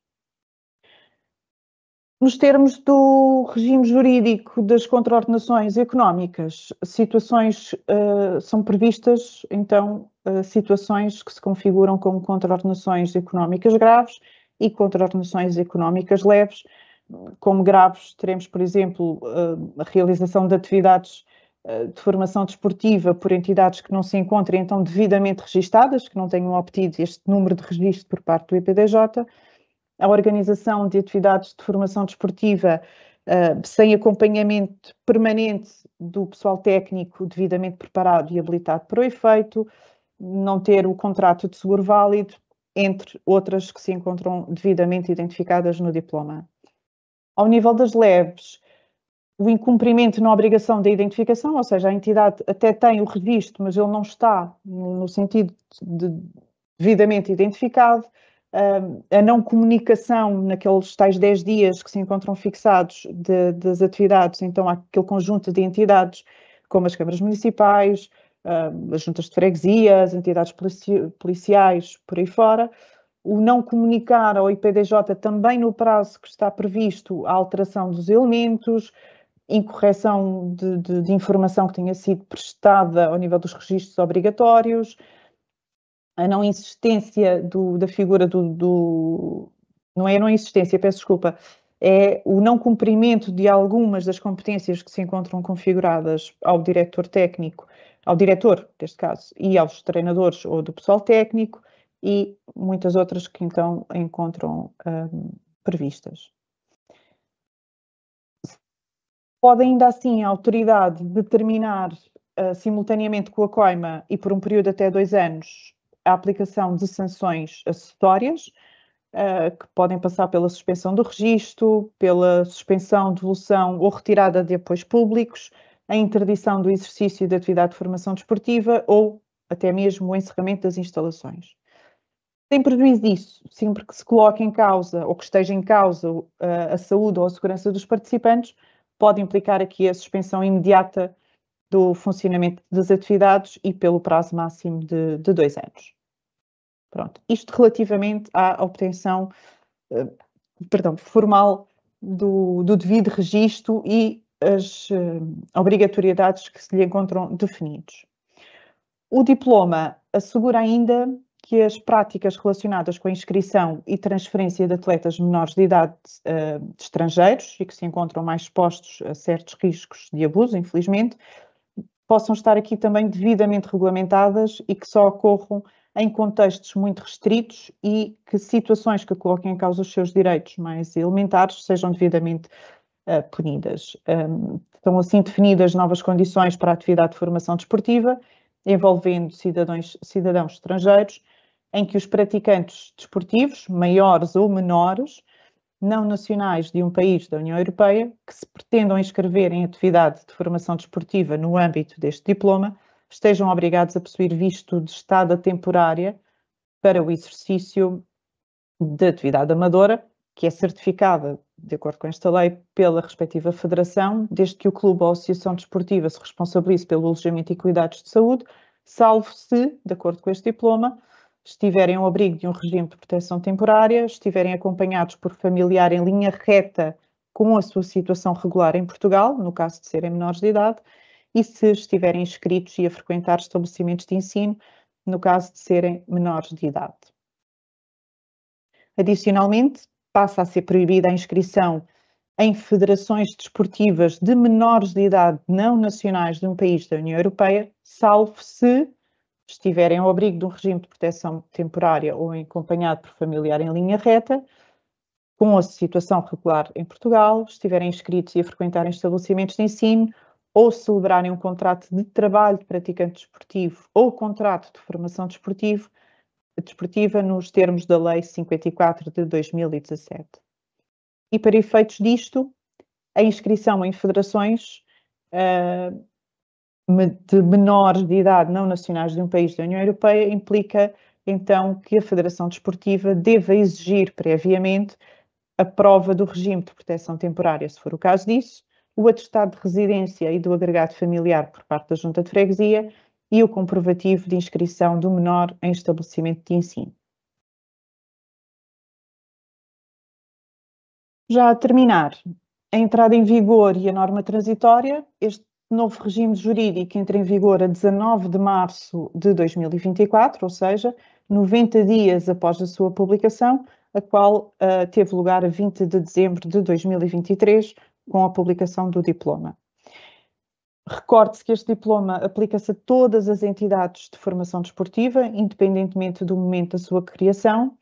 nos termos do regime jurídico das contraordenações económicas, situações uh, são previstas, então, uh, situações que se configuram como contraordenações económicas graves e contraordenações económicas leves. Como graves, teremos, por exemplo, uh, a realização de atividades de formação desportiva por entidades que não se encontrem, então, devidamente registadas, que não tenham obtido este número de registro por parte do IPDJ a organização de atividades de formação desportiva uh, sem acompanhamento permanente do pessoal técnico devidamente preparado e habilitado para o efeito, não ter o contrato de seguro válido, entre outras que se encontram devidamente identificadas no diploma. Ao nível das leves, o incumprimento na obrigação da identificação, ou seja, a entidade até tem o registro, mas ele não está no sentido de devidamente identificado, ah, a não comunicação naqueles tais 10 dias que se encontram fixados de, das atividades, então há aquele conjunto de entidades, como as câmaras municipais, ah, as juntas de freguesia, as entidades policiais, por aí fora, o não comunicar ao IPDJ também no prazo que está previsto a alteração dos elementos, incorreção de, de, de informação que tenha sido prestada ao nível dos registros obrigatórios, a não insistência do, da figura do, do, Não é a não insistência, peço desculpa. É o não cumprimento de algumas das competências que se encontram configuradas ao diretor técnico, ao diretor, neste caso, e aos treinadores ou do pessoal técnico, e muitas outras que então encontram hum, previstas pode ainda assim a autoridade determinar uh, simultaneamente com a COIMA e por um período até dois anos a aplicação de sanções acessórias, uh, que podem passar pela suspensão do registro, pela suspensão, devolução ou retirada de apoios públicos, a interdição do exercício de atividade de formação desportiva ou até mesmo o encerramento das instalações. Sem prejuízo disso, sempre que se coloque em causa ou que esteja em causa uh, a saúde ou a segurança dos participantes, pode implicar aqui a suspensão imediata do funcionamento das atividades e pelo prazo máximo de, de dois anos. Pronto. Isto relativamente à obtenção, eh, perdão, formal do, do, devido registro e as uh, obrigatoriedades que se lhe encontram definidos. O diploma assegura ainda que as práticas relacionadas com a inscrição e transferência de atletas menores de idade uh, eh, de estrangeiros e que se encontram mais expostos a certos riscos de abuso, infelizmente, possam estar aqui também devidamente regulamentadas e que só ocorram em contextos muito restritos e que situações que coloquem em causa os seus direitos mais elementares sejam devidamente uh, punidas. Um, ehm, estão assim definidas novas condições para a atividade de formação desportiva, envolvendo cidadãos, cidadãos estrangeiros, em que os praticantes desportivos, maiores ou menores, não nacionais de um país da União Europeia, que se pretendam inscrever em atividade de formação desportiva no âmbito deste diploma, estejam obrigados a possuir visto de estada temporária para o exercício de atividade amadora, que é certificada, de acordo com esta lei, pela respectiva federação, desde que o clube ou associação desportiva se responsabilize pelo alojamento e cuidados de saúde, salvo se, de acordo com este diploma, estiverem ao abrigo de um regime de proteção temporária, estiverem acompanhados por familiar em linha reta com a sua situação regular em Portugal, no caso de serem menores de idade, e se estiverem inscritos e a frequentar estabelecimentos de ensino, no caso de serem menores de idade. Adicionalmente, passa a ser proibida a inscrição em federações desportivas de menores de idade não nacionais de um país da União Europeia, salvo se estiverem ao abrigo de um regime de proteção temporária ou acompanhado por familiar em linha reta, com a situação regular em Portugal, estiverem inscritos e a frequentarem estabelecimentos de ensino ou celebrarem um contrato de trabalho de praticante desportivo ou contrato de formação desportivo, desportiva nos termos da Lei 54 de 2017. E para efeitos disto, a inscrição em federações uh, de menores de idade não nacionais de um país da União Europeia implica então que a Federação Desportiva deva exigir previamente a prova do regime de proteção temporária, se for o caso disso, o atestado de residência e do agregado familiar por parte da junta de freguesia e o comprovativo de inscrição do menor em estabelecimento de ensino. Já a terminar, a entrada em vigor e a norma transitória, este novo regime jurídico entra em vigor a 19 de março de 2024, ou seja, 90 dias após a sua publicação, a qual uh, teve lugar a 20 de dezembro de 2023, com a publicação do diploma. Recorde-se que este diploma aplica-se a todas as entidades de formação desportiva, independentemente do momento da sua criação,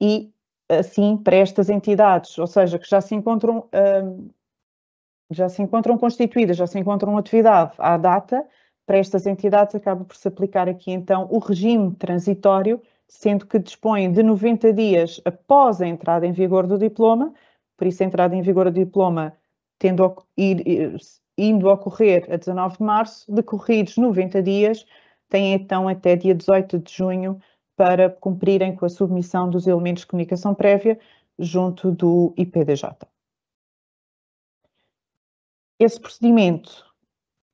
e assim para estas entidades, ou seja, que já se encontram, hum, já se encontram constituídas, já se encontram atividade à data, para estas entidades acaba por se aplicar aqui então o regime transitório, sendo que dispõem de 90 dias após a entrada em vigor do diploma, por isso a entrada em vigor do diploma tendo ir, indo ocorrer a 19 de março, decorridos 90 dias, têm então até dia 18 de junho para cumprirem com a submissão dos elementos de comunicação prévia junto do IPDJ. Esse procedimento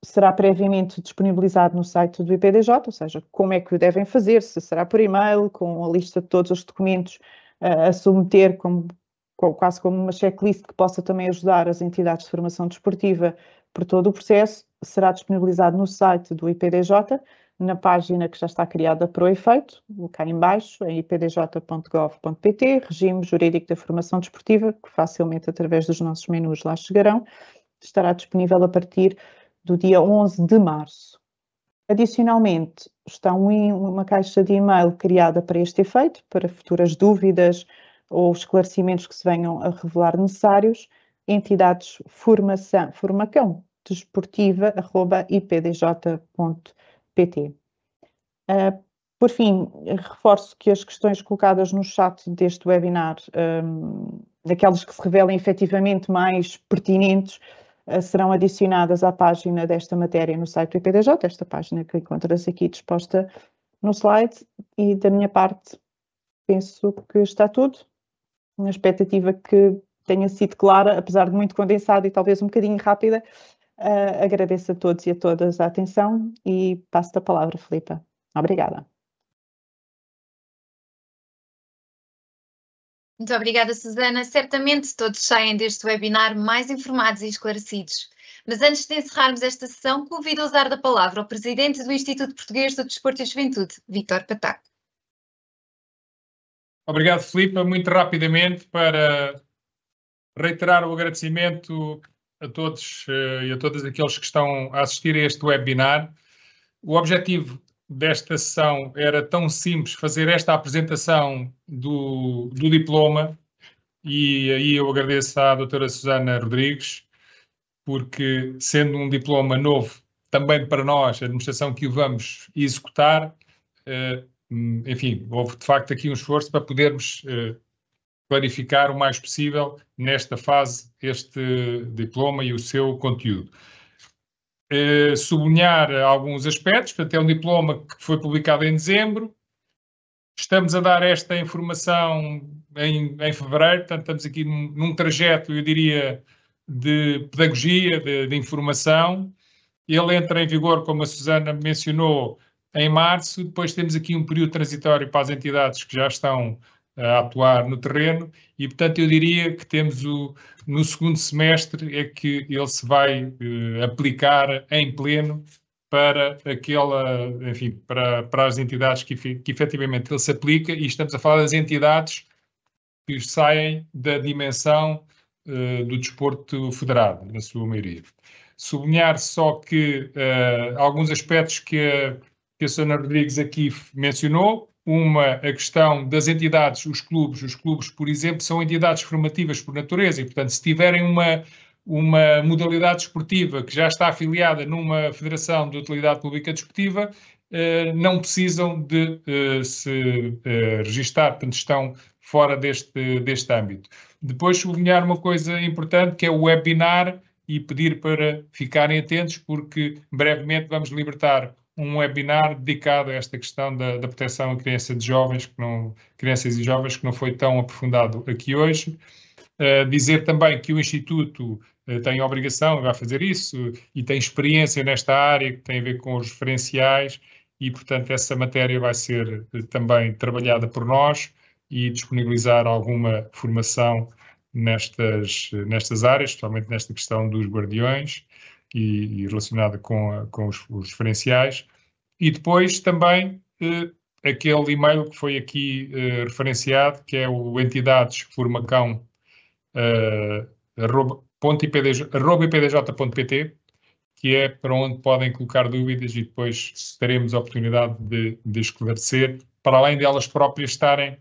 será previamente disponibilizado no site do IPDJ, ou seja, como é que o devem fazer, se será por e-mail, com a lista de todos os documentos eh, a submeter, como quase como uma checklist que possa também ajudar as entidades de formação desportiva por todo o processo, será disponibilizado no site do IPDJ, na página que já está criada para o efeito, cá em baixo, em ipdj.gov.pt, regime jurídico da formação desportiva, que facilmente através dos nossos menus lá chegarão, estará disponível a partir do dia 11 de março. Adicionalmente, está uma caixa de e-mail criada para este efeito, para futuras dúvidas, ou esclarecimentos que se venham a revelar necessários, entidades formação, formacão desportiva.ipdj.pt. Uh, ah, por fim, reforço que as questões colocadas no chat deste webinar, um, daquelas que se revelem efetivamente mais pertinentes, ah, serão adicionadas à página desta matéria no site do IPDJ, esta página que encontras aqui disposta no slide. E da minha parte, penso que está tudo uma expectativa que tenha sido clara, apesar de muito condensada e talvez um bocadinho rápida. Uh, agradeço a todos e a todas a atenção e passo a palavra, Filipa. Obrigada. Muito obrigada, Susana. Certamente todos saem deste webinar mais informados e esclarecidos. Mas antes de encerrarmos esta sessão, convido a usar da palavra o Presidente do Instituto Português do Desporto e Juventude, Vítor Pataco. Obrigado, Filipe. Muito rapidamente, para reiterar o agradecimento a todos eh, e a todas aqueles que estão a assistir a este webinar. O objetivo desta sessão era tão simples fazer esta apresentação do, do diploma e aí eu agradeço à doutora Susana Rodrigues, porque sendo um diploma novo também para nós, a administração que o vamos executar, eh, Hum, enfim, houve de facto aqui um esforço para podermos eh, clarificar o mais possível nesta fase este diploma e o seu conteúdo. Eh, sublinhar alguns aspectos, portanto, é um diploma que foi publicado em dezembro. Estamos a dar esta informação em, em fevereiro, portanto, estamos aqui num, num trajeto, eu diria, de pedagogia, de, de, informação. Ele entra em vigor, como a Susana mencionou, em março, depois temos aqui um período transitório para as entidades que já estão eh, a atuar no terreno e, portanto, eu diria que temos o, no segundo semestre é que ele se vai eh, aplicar em pleno para aquela, enfim, para, para as entidades que, que efetivamente ele se aplica e estamos a falar das entidades que saem da dimensão eh, do desporto federado, na sua maioria. Sublinhar só que alguns aspectos que a que a Sônia Rodrigues aqui mencionou, uma a questão das entidades, os clubes. Os clubes, por exemplo, são entidades formativas por natureza e, portanto, se tiverem uma, uma modalidade desportiva que já está afiliada numa federação de utilidade pública desportiva, eh, não precisam de eh, se eh, registar, portanto, estão fora deste, deste âmbito. Depois, sublinhar uma coisa importante que é o webinar e pedir para ficarem atentos, porque brevemente vamos libertar um webinar dedicado a esta questão da, da proteção à criança de jovens, que não, crianças e jovens, que não foi tão aprofundado aqui hoje. Uh, dizer também que o Instituto uh, tem obrigação, vai fazer isso, e tem experiência nesta área, que tem a ver com os referenciais, e, portanto, essa matéria vai ser uh, também trabalhada por nós e disponibilizar alguma formação nestas, nestas áreas, especialmente nesta questão dos guardiões e, e relacionada com, com os, os, referenciais, e depois também eh, aquele e-mail que foi aqui eh, referenciado, que é o entidades formacão eh, que é para onde podem colocar dúvidas e depois teremos a oportunidade de, de esclarecer, para além delas próprias estarem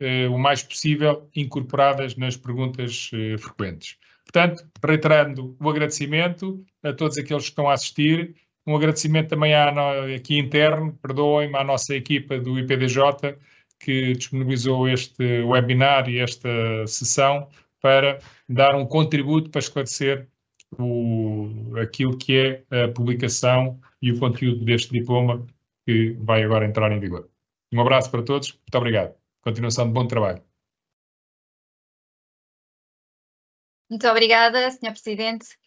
eh, o mais possível incorporadas nas perguntas eh, frequentes. Portanto, reiterando o agradecimento a todos aqueles que estão a assistir, um agradecimento também à, aqui interno, perdoem-me, à nossa equipa do IPDJ, que disponibilizou este webinar e esta sessão para dar um contributo para esclarecer o, aquilo que é a publicação e o conteúdo deste diploma que vai agora entrar em vigor. Um abraço para todos, muito obrigado. Continuação de bom trabalho. Muito obrigada, Sr. Presidente,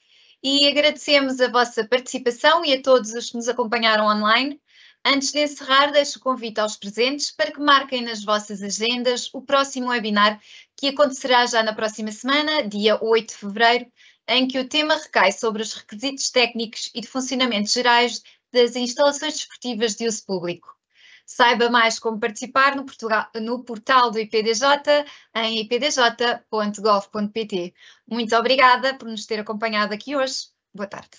e agradecemos a vossa participação e a todos os que nos acompanharam online. Antes de encerrar, deixo o convite aos presentes para que marquem nas vossas agendas o próximo webinar, que acontecerá já na próxima semana, dia 8 de fevereiro, em que o tema recai sobre os requisitos técnicos e de funcionamento gerais das instalações desportivas de uso público. Saiba mais como participar no, Portugal, no portal do IPDJ em ipdj.gov.pt. Muito obrigada por nos ter acompanhado aqui hoje. Boa tarde.